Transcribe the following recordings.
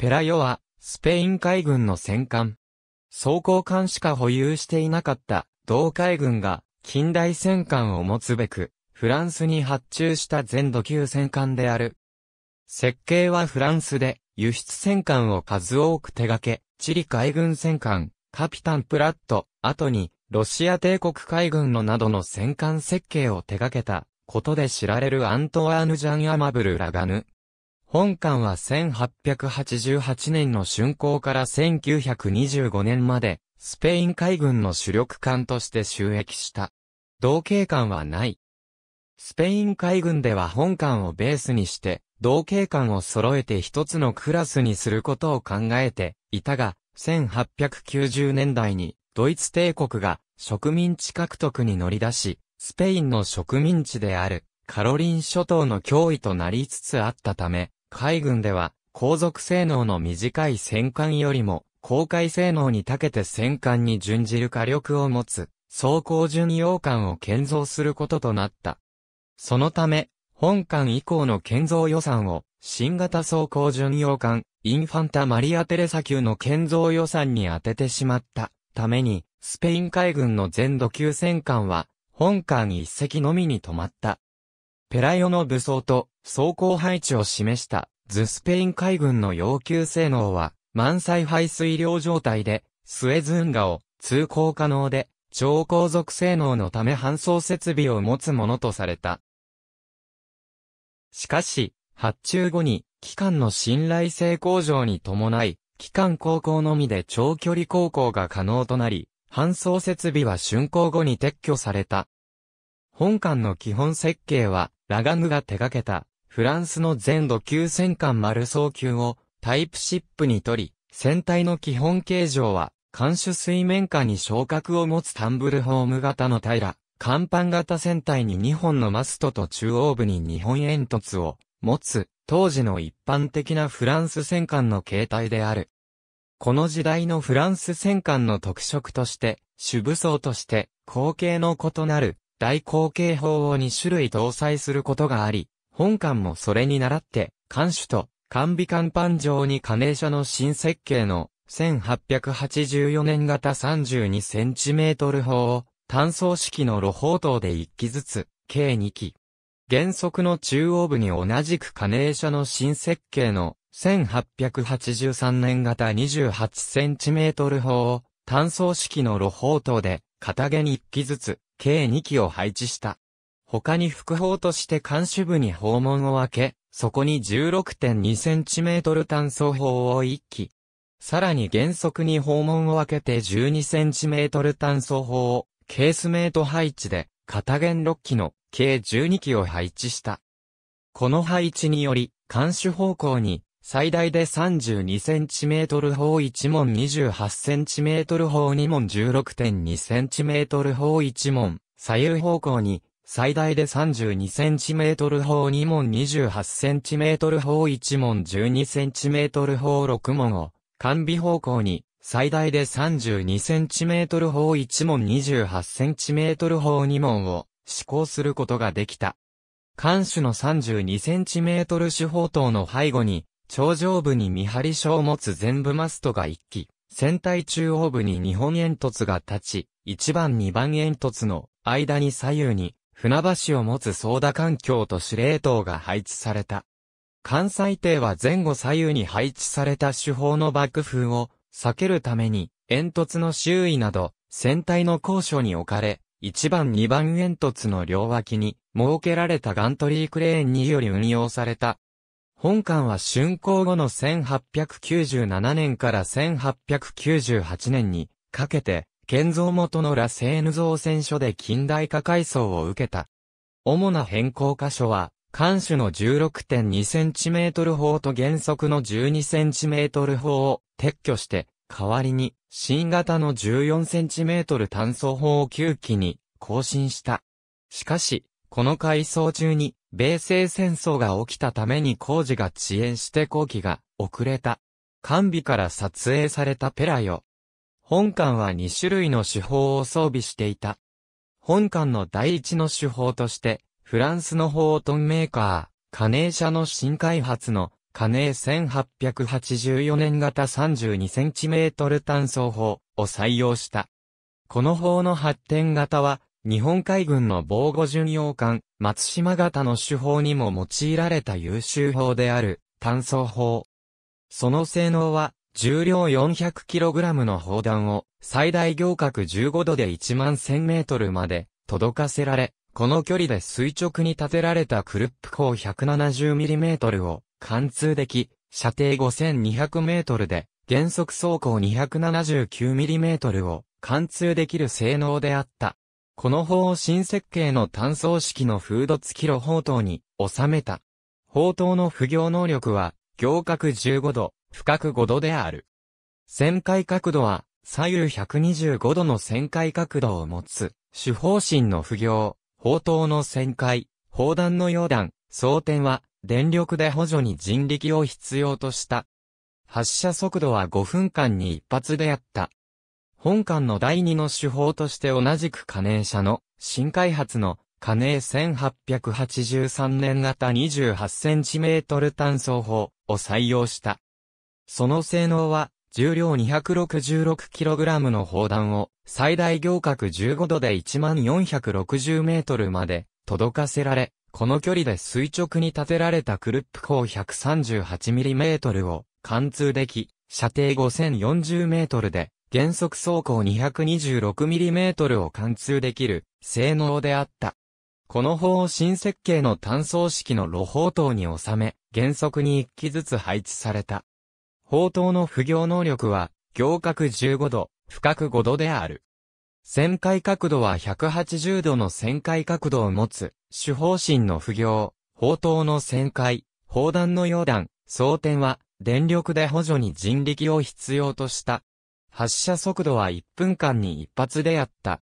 ペラヨは、スペイン海軍の戦艦。装甲艦しか保有していなかった、同海軍が、近代戦艦を持つべく、フランスに発注した全土級戦艦である。設計はフランスで、輸出戦艦を数多く手掛け、チリ海軍戦艦、カピタンプラット、後に、ロシア帝国海軍のなどの戦艦設計を手掛けた、ことで知られるアントワーヌ・ジャン・アマブル・ラガヌ。本館は1888年の竣工から1925年まで、スペイン海軍の主力艦として収益した。同型艦はない。スペイン海軍では本艦をベースにして、同型艦を揃えて一つのクラスにすることを考えていたが、1890年代にドイツ帝国が植民地獲得に乗り出し、スペインの植民地であるカロリン諸島の脅威となりつつあったため、海軍では、航続性能の短い戦艦よりも、航海性能に長けて戦艦に準じる火力を持つ、装甲巡洋艦を建造することとなった。そのため、本艦以降の建造予算を、新型装甲巡洋艦、インファンタ・マリア・テレサ級の建造予算に当ててしまったために、スペイン海軍の全土級戦艦は、本艦一隻のみに止まった。ペラヨの武装と装甲配置を示したズスペイン海軍の要求性能は満載排水量状態でスエズ運河を通行可能で超高速性能のため搬送設備を持つものとされた。しかし、発注後に機関の信頼性向上に伴い、機関航行のみで長距離航行が可能となり、搬送設備は竣工後に撤去された。本艦の基本設計は、ラガヌが手掛けた、フランスの全土級戦艦マルソー級をタイプシップに取り、船体の基本形状は、艦首水面下に昇格を持つタンブルホーム型の平ら、甲板型船体に2本のマストと中央部に2本煙突を持つ、当時の一般的なフランス戦艦の形態である。この時代のフランス戦艦の特色として、主武装として、後継の異なる、大口径砲を2種類搭載することがあり、本館もそれに倣って、艦首と艦備艦板上に加盟者の新設計の1884年型 32cm 砲を単装式の露砲塔で1機ずつ、計2機。原則の中央部に同じく加盟者の新設計の1883年型 28cm 砲を単装式の露砲塔で片毛に1機ずつ、計2機を配置した。他に副砲として監視部に訪問を分け、そこに 16.2cm 炭素砲を1機。さらに原則に訪問を分けて 12cm 炭素砲を、ケースメイト配置で、片弦6機の計12機を配置した。この配置により、監視方向に最大で 32cm 方1門 28cm 方2門 16.2cm 方1門、左右方向に、最大で 32cm 方2門 28cm 方1門 12cm 方6門を、完備方向に、最大で 32cm 方1門 28cm 方2門を施行することができた。艦首の 32cm 手砲塔の背後に頂上部に見張り所を持つ全部マストが一機、船体中央部に日本煙突が立ち、一番二番煙突の間に左右に船橋を持つ操舵環境と司令塔が配置された。関西艇は前後左右に配置された手法の爆風を避けるために煙突の周囲など船体の高所に置かれ、一番二番煙突の両脇に設けられたガントリークレーンにより運用された本館は竣工後の1897年から1898年にかけて、建造元のラセーヌ造船所で近代化改装を受けた。主な変更箇所は、艦首の 16.2cm 砲と原則の 12cm 砲を撤去して、代わりに新型の 14cm 単装砲を9機に更新した。しかし、この改装中に米西戦争が起きたために工事が遅延して工期が遅れた。完備から撮影されたペラよ。本館は2種類の手法を装備していた。本館の第一の手法として、フランスの法トンメーカー、カネー社の新開発の、カネー1884年型 32cm 単装法を採用した。この法の発展型は、日本海軍の防護巡洋艦、松島型の手法にも用いられた優秀法である、単装法。その性能は、重量 400kg の砲弾を最大行角15度で1万 1000m まで届かせられ、この距離で垂直に立てられたクルップ砲 170mm を貫通でき、射程 5200m で原則走行 279mm を貫通できる性能であった。この方新設計の単層式の風土付き炉砲塔に収めた。砲塔の不行能力は、行角15度、深角5度である。旋回角度は、左右125度の旋回角度を持つ、主方針の不行、砲塔の旋回、砲弾の溶弾、装填は、電力で補助に人力を必要とした。発射速度は5分間に一発であった。本館の第二の手法として同じく加盟車の新開発の加盟1883年型28センチメートル単装を採用した。その性能は重量 266kg の砲弾を最大行角15度で 1460m まで届かせられ、この距離で垂直に立てられたクルップ砲 138mm を貫通でき、射程 5040m で原則走行 226mm を貫通できる性能であった。この砲を新設計の単装式の路砲塔に収め、原則に1機ずつ配置された。砲塔の不行能力は、行角15度、深角5度である。旋回角度は180度の旋回角度を持つ、主砲身の不行、砲塔の旋回、砲弾の溶弾、装填は、電力で補助に人力を必要とした発射速度は1分間に1発であった。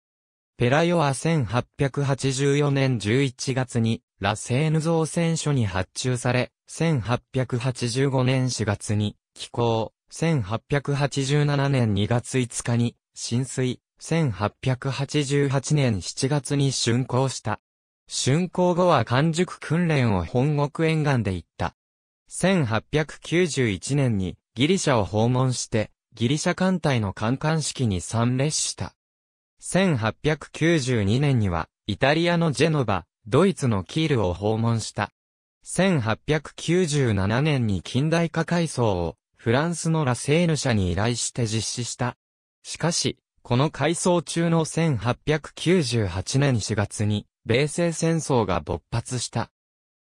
ペラヨは1884年11月にラセーヌ造船所に発注され、1885年4月に寄港、1887年2月5日に浸水、1888年7月に竣工した。竣工後は完熟訓練を本国沿岸で行った。1891年にギリシャを訪問して、ギリシャ艦隊の艦艦式に参列した。1892年には、イタリアのジェノバ、ドイツのキールを訪問した。1897年に近代化改装を、フランスのラセーヌ社に依頼して実施した。しかし、この改装中の1898年4月に、米西戦争が勃発した。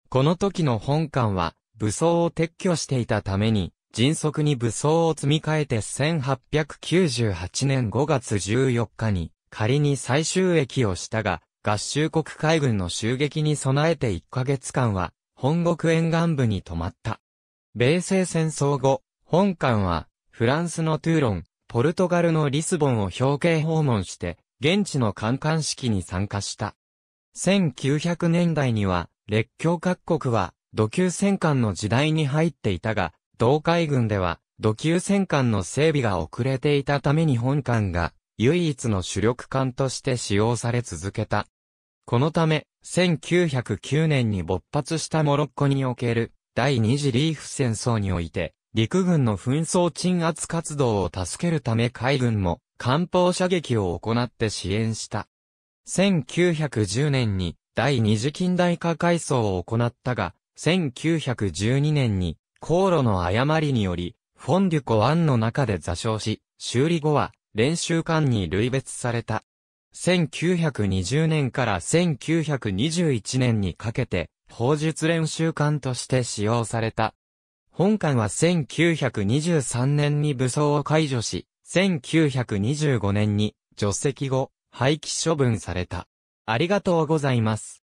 この時の本艦は、武装を撤去していたために、迅速に武装を積み替えて1898年5月14日に仮に最終駅をしたが、合衆国海軍の襲撃に備えて1ヶ月間は本国沿岸部に泊まった。米西戦争後、本艦はフランスのトゥーロン、ポルトガルのリスボンを表敬訪問して、現地の観艦式に参加した。1900年代には、列強各国は、土級戦艦の時代に入っていたが、同海軍では、土級戦艦の整備が遅れていたために本艦が、唯一の主力艦として使用され続けた。このため、1909年に勃発したモロッコにおける第二次リーフ戦争において、陸軍の紛争鎮圧活動を助けるため海軍も艦砲射撃を行って支援した。1910年に第二次近代化改装を行ったが、1912年に航路の誤りにより、フォンデュコ湾の中で座礁し、修理後は練習艦に類別された。1920年から1921年にかけて、砲術練習艦として使用された。本艦は1923年に武装を解除し、1925年に除籍後、廃棄処分された。ありがとうございます。